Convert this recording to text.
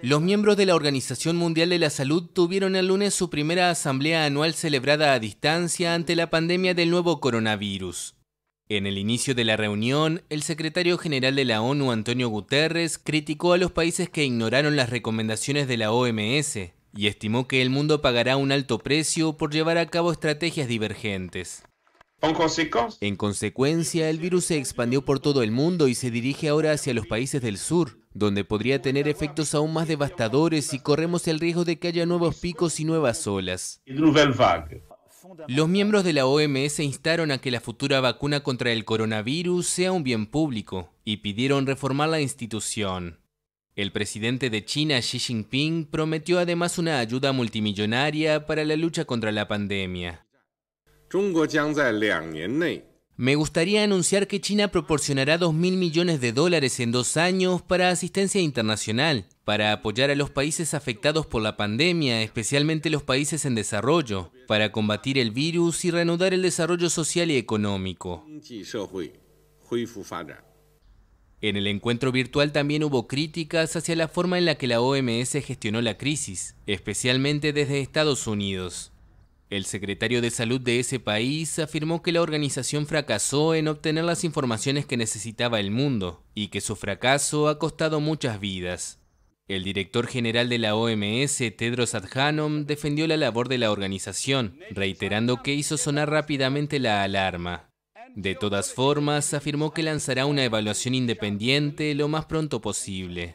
Los miembros de la Organización Mundial de la Salud tuvieron el lunes su primera asamblea anual celebrada a distancia ante la pandemia del nuevo coronavirus. En el inicio de la reunión, el secretario general de la ONU, Antonio Guterres, criticó a los países que ignoraron las recomendaciones de la OMS y estimó que el mundo pagará un alto precio por llevar a cabo estrategias divergentes. En consecuencia, el virus se expandió por todo el mundo y se dirige ahora hacia los países del sur, donde podría tener efectos aún más devastadores y corremos el riesgo de que haya nuevos picos y nuevas olas. Los miembros de la OMS instaron a que la futura vacuna contra el coronavirus sea un bien público y pidieron reformar la institución. El presidente de China, Xi Jinping, prometió además una ayuda multimillonaria para la lucha contra la pandemia. Me gustaría anunciar que China proporcionará 2.000 millones de dólares en dos años para asistencia internacional, para apoyar a los países afectados por la pandemia, especialmente los países en desarrollo, para combatir el virus y reanudar el desarrollo social y económico. En el encuentro virtual también hubo críticas hacia la forma en la que la OMS gestionó la crisis, especialmente desde Estados Unidos. El secretario de Salud de ese país afirmó que la organización fracasó en obtener las informaciones que necesitaba el mundo y que su fracaso ha costado muchas vidas. El director general de la OMS, Tedros Adhanom, defendió la labor de la organización, reiterando que hizo sonar rápidamente la alarma. De todas formas, afirmó que lanzará una evaluación independiente lo más pronto posible.